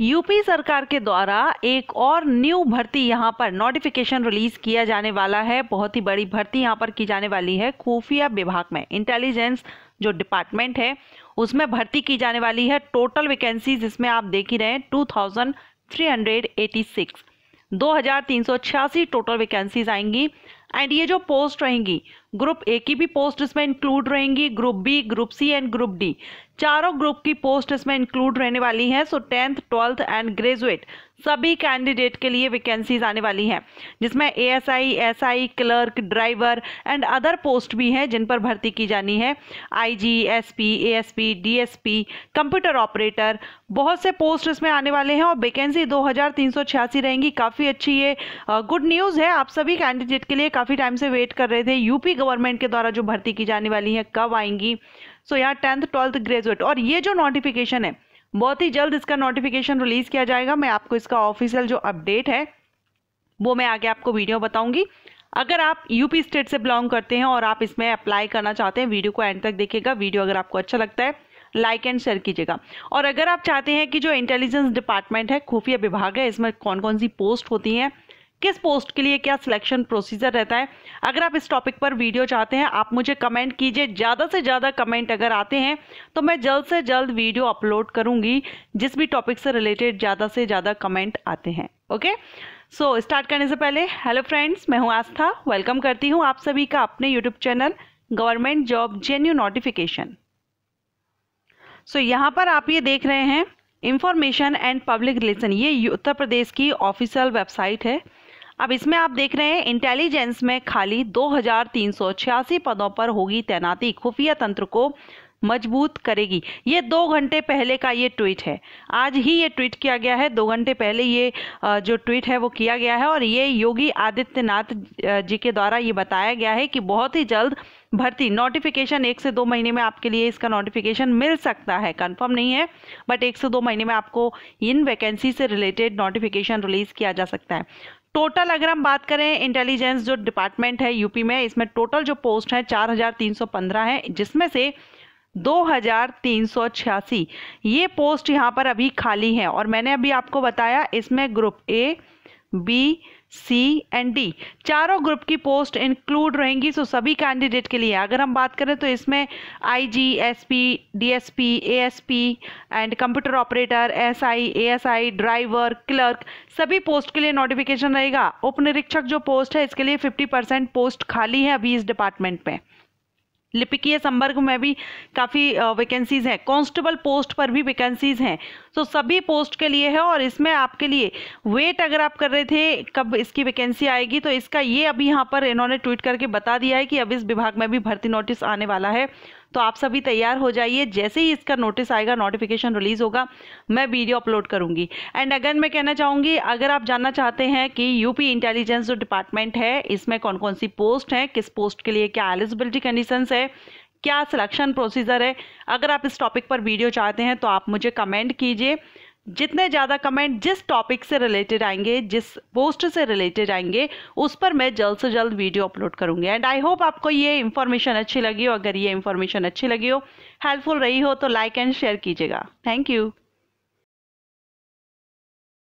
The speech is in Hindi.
यूपी सरकार के द्वारा एक और न्यू भर्ती यहाँ पर नोटिफिकेशन रिलीज किया जाने वाला है बहुत ही बड़ी भर्ती यहाँ पर की जाने वाली है खुफिया विभाग में इंटेलिजेंस जो डिपार्टमेंट है उसमें भर्ती की जाने वाली है टोटल वैकेंसीज इसमें आप देख ही रहे हैं two thousand three hundred eighty six दो हजार तीन सौ छियासी टोटल वैकेंसीज आएंगी एंड ये जो पोस्ट रहेंगी ग्रुप ए की भी पोस्ट इसमें इंक्लूड रहेंगी group B group C and group D चारों ग्रुप की पोस्ट इसमें इंक्लूड रहने वाली है so tenth twelfth and graduate सभी कैंडिडेट के लिए वैकेंसीज आने वाली हैं जिसमें A S I S I clerk driver and other post भी हैं जिन पर भर्ती की जानी है I G S P A S P D S P computer operator बहुत से पोस्ट इसमें आने वाले हैं और वैकेंसी दो रहेंगी काफ़ी अच्छी ये गुड न्यूज़ है आप सभी कैंडिडेट के लिए काफ़ी काफ़ी टाइम से वेट कर रहे थे यूपी गवर्नमेंट के द्वारा जो भर्ती की जाने वाली है कब आएंगी सो यहाँ टेंथ ट्वेल्थ ग्रेजुएट और ये जो नोटिफिकेशन है बहुत ही जल्द इसका नोटिफिकेशन रिलीज़ किया जाएगा मैं आपको इसका ऑफिशियल जो अपडेट है वो मैं आगे आपको वीडियो बताऊंगी अगर आप यूपी स्टेट से बिलोंग करते हैं और आप इसमें अप्लाई करना चाहते हैं वीडियो को एंड तक देखिएगा वीडियो अगर आपको अच्छा लगता है लाइक एंड शेयर कीजिएगा और अगर आप चाहते हैं कि जो इंटेलिजेंस डिपार्टमेंट है खुफिया विभाग है इसमें कौन कौन सी पोस्ट होती हैं किस पोस्ट के लिए क्या सिलेक्शन प्रोसीजर रहता है अगर आप इस टॉपिक पर वीडियो चाहते हैं आप मुझे कमेंट कीजिए ज़्यादा से ज़्यादा कमेंट अगर आते हैं तो मैं जल्द से जल्द वीडियो अपलोड करूँगी जिस भी टॉपिक से रिलेटेड ज़्यादा से ज़्यादा कमेंट आते हैं ओके सो स्टार्ट करने से पहले हेलो फ्रेंड्स मैं हूँ आस्था वेलकम करती हूँ आप सभी का अपने YouTube channel government job genuine notification so यहाँ पर आप ये देख रहे हैं इंफॉर्मेशन एंड पब्लिक रिलेशन ये उत्तर प्रदेश की ऑफिशियल वेबसाइट है अब इसमें आप देख रहे हैं इंटेलिजेंस में खाली 2,386 पदों पर होगी तैनाती खुफिया तंत्र को मजबूत करेगी ये दो घंटे पहले का ये ट्वीट है आज ही ये ट्वीट किया गया है दो घंटे पहले ये जो ट्वीट है वो किया गया है और ये योगी आदित्यनाथ जी के द्वारा ये बताया गया है कि बहुत ही जल्द भर्ती नोटिफिकेशन एक से दो महीने में आपके लिए इसका नोटिफिकेशन मिल सकता है कंफर्म नहीं है बट एक से दो महीने में आपको इन वैकेंसी से रिलेटेड नोटिफिकेशन रिलीज किया जा सकता है टोटल अगर हम बात करें इंटेलिजेंस जो डिपार्टमेंट है यूपी में इसमें टोटल जो पोस्ट हैं पंद्रह हैं जिसमें से दो हजार तीन सौ छियासी ये पोस्ट यहाँ पर अभी खाली हैं और मैंने अभी आपको बताया इसमें group A B C and D चारों ग्रुप की पोस्ट इंक्लूड रहेंगी सो सभी कैंडिडेट के लिए अगर हम बात करें तो इसमें I G S P D S P A S P and computer operator S I A S I driver clerk सभी पोस्ट के लिए नोटिफिकेशन रहेगा उप निरीक्षक जो पोस्ट है इसके लिए फिफ्टी परसेंट पोस्ट खाली है अभी इस डिपार्टमेंट में लिपिकीय संवर्ग में भी काफ़ी वैकेंसीज़ हैं कांस्टेबल पोस्ट पर भी वैकेंसीज़ हैं तो सभी पोस्ट के लिए है और इसमें आपके लिए वेट अगर आप कर रहे थे कब इसकी वैकेंसी आएगी तो इसका ये अभी यहाँ पर इन्होंने ट्वीट करके बता दिया है कि अब इस विभाग में भी भर्ती नोटिस आने वाला है तो आप सभी तैयार हो जाइए जैसे ही इसका नोटिस आएगा नोटिफिकेशन रिलीज़ होगा मैं वीडियो अपलोड करूंगी एंड अगेन मैं कहना चाहूंगी अगर आप जानना चाहते हैं कि यूपी इंटेलिजेंस जो डिपार्टमेंट है इसमें कौन कौन सी पोस्ट है किस पोस्ट के लिए क्या एलिजिबिलिटी कंडीशन है क्या सिलेक्शन प्रोसीजर है अगर आप इस टॉपिक पर वीडियो चाहते हैं तो आप मुझे कमेंट कीजिए जितने ज़्यादा कमेंट जिस टॉपिक से रिलेटेड आएंगे जिस पोस्ट से रिलेटेड आएंगे उस पर मैं जल्द से जल्द वीडियो अपलोड करूँगी एंड आई होप आपको ये इन्फॉर्मेशन अच्छी लगी हो अगर ये इन्फॉर्मेशन अच्छी लगी हो हेल्पफुल रही हो तो लाइक एंड शेयर कीजिएगा थैंक यू